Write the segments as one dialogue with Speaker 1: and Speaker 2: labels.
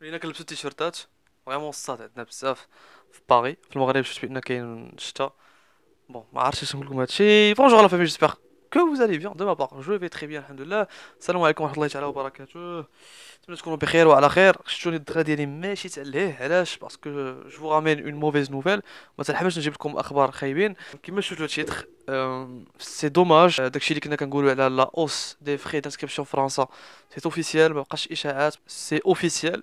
Speaker 1: لينا كنلبسو التيشيرتات فريمون الصاد عندنا بزاف في باري في المغرب شفت بان كاين شتا بون ما عرفتش اش نقول لكم هادشي بونجور لا فامي جيسبيغ كو vous allez بيان دو ما بار جو في تري بيان الحمد لله السلام عليكم ورحمه الله تعالى وبركاته نتمنى تكونوا بخير وعلى خير شفتوني الدخله ديالي ماشي تعليه علاش باسكو جو فو رامين اون موفيز نوفيل ما تنحملش نجيب لكم اخبار خايبين كما شفتوا هادشي سي دوماج داكشي اللي كنا كنقولوا على لا اوس دي فري دانسكريبسيون فرنسا سي اوفيسيال ما بقاش اشاعات سي اوفيسيال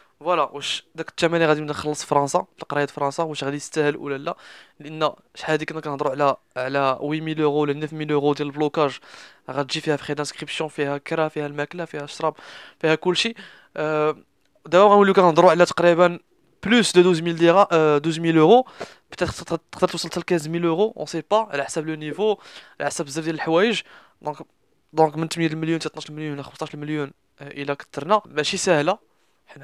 Speaker 1: فوالا واش داك الثمن غادي نخلص فرنسا القرايه فرنسا واش غادي يستاهل ولا لا لان شحال هذيك كنا كنهضروا على على 8000 يورو ولا 9000 يورو ديال البلوكاج غتجي فيها فري دانسكريبسيون فيها كرا فيها الماكله فيها الشراب فيها كلشي أه دابا غنوليو كنهضروا على تقريبا بلوس دو 12000 ديرا 12000 يورو بتات تقدر توصل حتى ل 15000 يورو اون سي با على حساب لو نيفو على حساب بزاف ديال الحوايج دونك دونك من 8 مليون حتى 12 مليون ولا 15 مليون آه، الى كثرنا ماشي سهله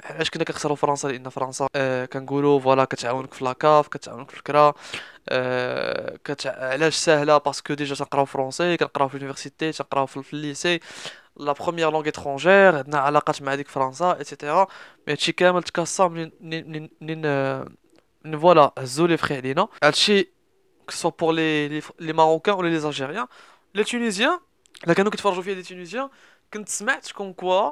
Speaker 1: علاش كنا كنخسروا فرنسا لان فرنسا آه كنقولوا فوالا كتعاونك في لاكاف كتعاونك في الكرا آه علاش ساهله باسكو ديجا تنقراو فرونسي كنقراو في اليونيفرسيتي تنقراو في الليسي لا بروميير لونغ اترونجير عندنا علاقات مع ديك فرنسا ايتترا مي هادشي كامل تكاسا منين من آه، فوالا هزو لي فخي علينا هادشي كسو بور لي لي ماروكان ولا لي الجيريان لي تونيزيان الا كانوا كيتفرجوا فيا لي تونيزيان كنت سمعت كون كوا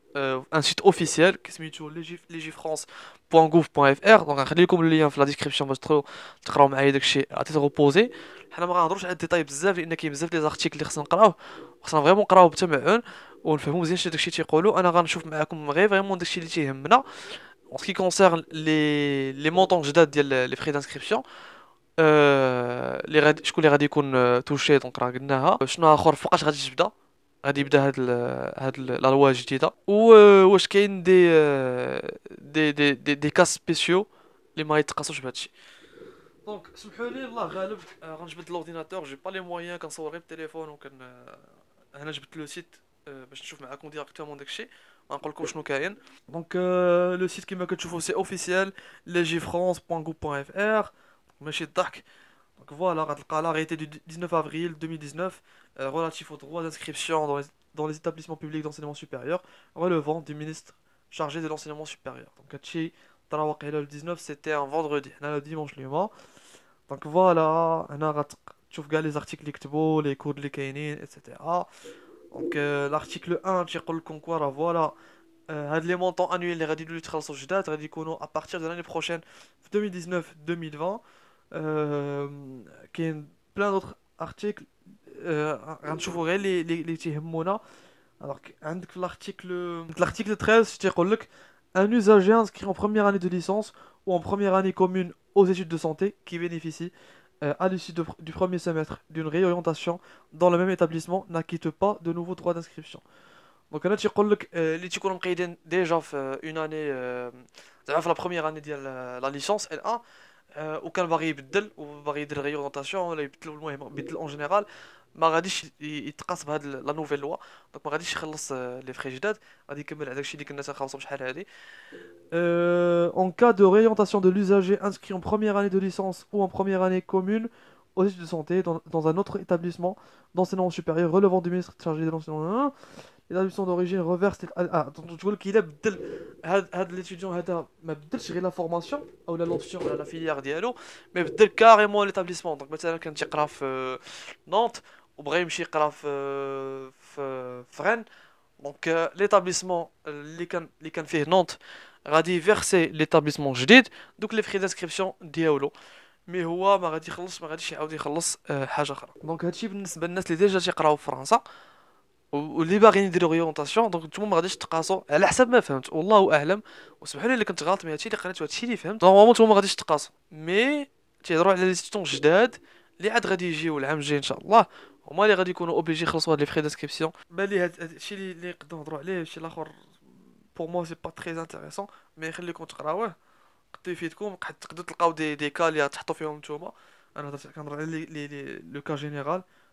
Speaker 1: euh, un site officiel qui se sur legifrance.gouv.fr donc نخلي لكم le lien في la description باش تقراو تقراو معايا داكشي عطيت ريبوزي حنا ما غنهضروش على الديتاي بزاف لان كاين بزاف لي زارتيكل اللي خصنا نقراوه خصنا فريمون نقراوه بتمعن ونفهمو مزيان شنو داكشي تيقولو انا غنشوف معاكم غير فريمون داكشي اللي تيهمنا en ce qui concerne les les montants جداد ديال les frais d'inscription euh, les شكون اللي غادي يكون توشي دونك راه قلناها شنو اخر فوقاش غادي تبدا Adhibde à del à del la loi a Ou est-ce qu'il y a des des des des cas spéciaux les maîtres casseurs je ne sais pas. Donc je me coulerai là. Je vais arranger l'ordinateur. Je n'ai pas les moyens quand ça aurait le téléphone donc je vais le site je vais le trouver directement dans le fichier en colocation. Donc le site qui me coche trouve c'est officiel. Legifrance.gouv.fr. Je suis Dark. Donc voilà. La date du 19 avril 2019. Euh, relatif aux droits d'inscription dans les, établissements publics d'enseignement supérieur relevant du ministre chargé de l'enseignement supérieur. Donc, Hachi le 19, c'était un vendredi. le dimanche, le Donc, voilà, on a tu regardes les articles que les cours de l'écaïnine, etc. Donc, euh, l'article 1, tu le concours, voilà. Euh, les montants annuels, les radis de l'Ultra Sojidat, à partir de l'année prochaine, 2019-2020. Euh, est plein d'autres articles غنشوفوا غير لي لي l'article l'article 13 un usager inscrit en première année de licence ou en première année commune aux études de santé qui bénéficie euh, à l'issue du premier semestre d'une réorientation dans le même établissement n'acquitte pas de nouveaux droits d'inscription. Donc là, tu euh, les déjà euh, une année la première année de la licence L1 وكان euh, باغي hein, de وباغي يدير le ولا يبدل المهم بيدل اون général ما غاديش la بهاد loi donc لوا دونك ما غاديش يخلص لي فري جداد غادي يكمل على داكشي اللي كنا تنخلصو بشحال هادي en cas de réorientation de l'usager inscrit en première année de licence ou en première année commune au études de santé dans, dans un autre établissement d'enseignement supérieur relevant du ministre chargé de l'enseignement l'admission d'origine reverse ah, ah, attends tu vois qu'il a had l'étudiant had mais peut-être gérer la formation ou la l'option la filière dialo mais peut-être carrément l'établissement donc peut-être qu'un chiqraf euh, Nantes ou bref un chiqraf euh, Fren donc euh, l'établissement les can les can faire Nantes radi verser l'établissement jadid donc les frais d'inscription dialo mais ouah ma radi خلص ma radi شيء عاودي خلص حاجة خلاص donc هاد شيء بالنسبة للناس اللي déjà تيقراو في France واللي باغيين يديروا ريورونتاسيون دونك نتوما ما غاديش تقاسوا على حسب ما فهمت والله اعلم وسمحوا لي الا كنت غلط من هادشي اللي قريت وهادشي اللي فهمت نورمالمون نتوما ما غاديش تقاسوا مي تيهضروا على لي ستون جداد اللي عاد غادي يجيو العام الجاي ان شاء الله هما اللي غادي يكونوا اوبليجي يخلصوا هاد لي فري ديسكريبسيون بالي هاد الشيء اللي اللي نقدروا نهضروا عليه شي الاخر بور موا سي با تري انتريسون مي خليكم تقراوه قد يفيدكم قد تقدروا تلقاو دي دي كا اللي تحطوا فيهم نتوما انا هضرت كنهضر على لي لو كا جينيرال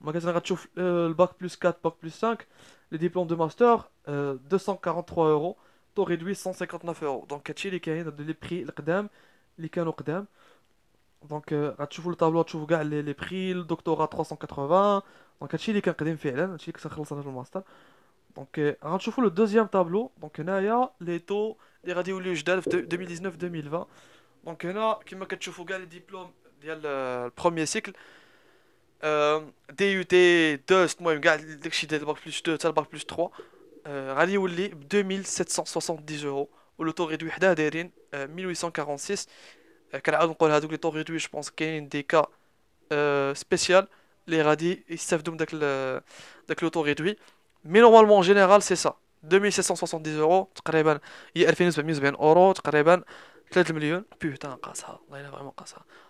Speaker 1: magasin Ratchouf, euh, le bac plus 4, bac plus 5, les diplômes de master, 243 euh, euros, taux réduit 159 euros. Donc, les les prix, les Donc, euh, le tableau, les, prix, le doctorat 380. Donc, les le deuxième tableau, donc, les taux, les 2019-2020. Donc, là, qui les diplômes, il y a le premier cycle. Euh, DUT, Dust, moi, gars, l'excité de plus 2, ça plus 3. Euh, 2770 euros. Ou le taux réduit, Hda Derin, 1846. Euh, euh, je pense qu'il y a des cas spéciaux. Les radis, ils savent d'où avec l'auto réduit. Mais normalement, en général, c'est ça. 2770 euros. Il y a 1000 euros. 3 millions. Putain, c'est ça. millions. Putain, vraiment ça.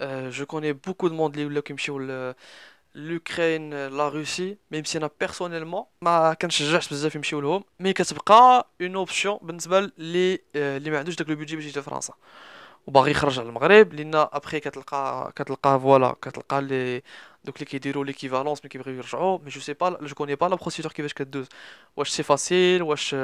Speaker 1: Euh, je connais beaucoup de monde qui l'Ukraine, la Russie, même si personnellement, ma mais une option, ben, les euh, les de France. وباغي يخرج على المغرب لان ابخي كتلقى كتلقى فوالا كتلقى لي دوك اللي كيديروا ليكيفالونس مي كيبغيو يرجعوا مي جو سي با جو كوني با لا بروسيدور كيفاش كدوز واش سي فاسيل واش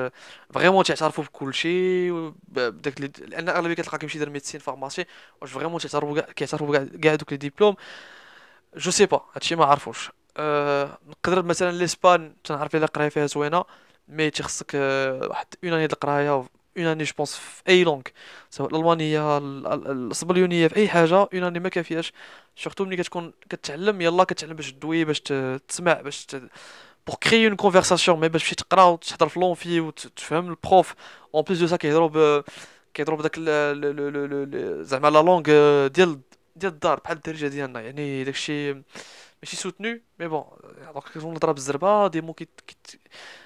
Speaker 1: فريمون تعترفوا بكلشي بداك لان اغلبيه كتلقى كيمشي يدير ميديسين فارماسي واش فريمون تعترفوا كيعترفوا كاع دوك لي ديبلوم جو سي با هادشي ما عرفوش أه نقدر مثلا ليسبان تنعرف الا قرايه فيها زوينه مي تيخصك آه، واحد اون اني د القرايه اون اني جوبونس في اي لونغ سواء الالمانيه الاسبانيونيه في اي حاجه اون اني ما كافياش سورتو ملي كتكون كتعلم يلا كتعلم باش تدوي باش تسمع باش ت... بور كري اون كونفرساسيون مي باش تمشي تقرا وتحضر في لونفي وتفهم البروف اون بليس دو سا كيهضروا ب كيهضروا بداك زعما لا لونغ ديال ديال الدار بحال الدرجه ديالنا يعني داكشي ماشي سوتنو مي بون يعطوك كيكون الهضره بالزربه دي مو كيت كيت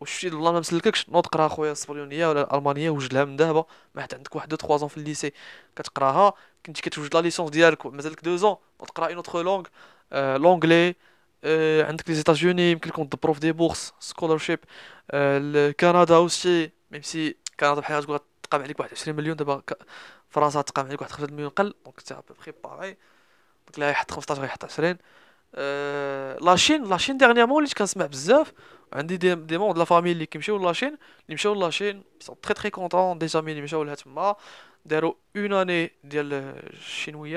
Speaker 1: وشفتي الله ما مسلككش نوض قرا خويا الصبريونيه ولا الالمانيه وجدها من دابا ما حتى عندك واحد 3 في الليسي كتقراها كنت كتوجد لا ليسونس ديالك مازالك 2 زون تقرا اون اوتر لونغ لونغلي عندك لي زيتاجوني يمكن لكم تبروف دي بورس سكولرشيب آه كندا اوسي ميم سي كندا بحال تقول تقام عليك واحد 20 مليون دابا فرنسا تقام عليك واحد 5 مليون قل دونك تاع بخي باغي دونك لا يحط 15 غيحط 20 لاشين لاشين ديغنيامون وليت كنسمع بزاف J'ai des membres de la famille qui sont allés à la Chine Ils sont très très contents des amis qui ont allés à la Chine Ils ont une année à la Chine où ils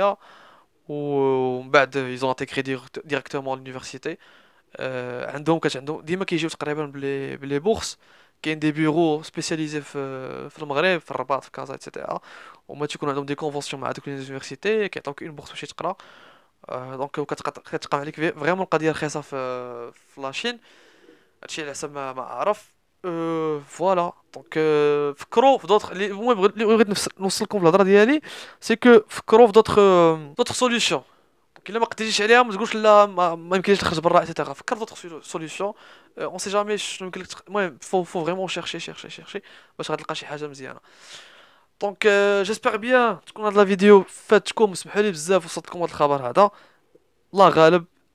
Speaker 1: ont intégré directement l'université Dès qu'ils arrivent à la les bourses, qui a des bureaux spécialisés dans le Maghreb, le Rabat, etc. Ils ont des conventions avec les universités qui ont une bourse pour qu'ils puissent Donc on tu arrives à la Chine c'est vraiment une هادشي على حسب ما, ما أه، فوالا دونك أه، فكروا في دوطخ المهم اللي بغيت نوصلكم لكم في الهضره ديالي سي كو فكروا في دوطخ دوطخ سوليوشن الا ما قدرتيش عليها ما تقولش لا ما, يمكنش تخرج برا حتى تاغ فكر دوطخ سوليوشن اون سي جامي شنو يمكن لك المهم فو فو فريمون شيرشي شيرشي شيرشي باش غتلقى شي حاجه مزيانه دونك جيسبر بيان تكون هاد لا فيديو فاتكم سمحوا لي بزاف وصلتكم هاد الخبر هذا الله غالب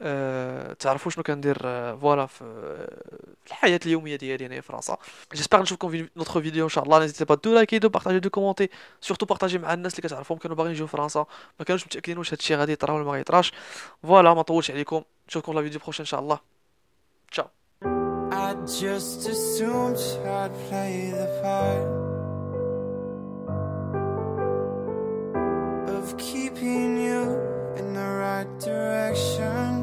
Speaker 1: أه تعرفوا شنو كندير أه، فوالا في أه، الحياه اليوميه ديالي هنا في فرنسا جيسبر نشوفكم في نوتخ فيديو ان شاء الله نيزيتي با دو لايكي دو بارطاجي دو كومونتي سورتو بارطاجي مع الناس اللي كتعرفهم كانوا باغيين يجيو فرنسا ما كانوش متاكدين واش هادشي غادي يطرا ولا ما غيطراش فوالا ما طولش عليكم نشوفكم في لا فيديو بروشين ان شاء الله تشاو just assumed I'd play the part of keeping you in the right direction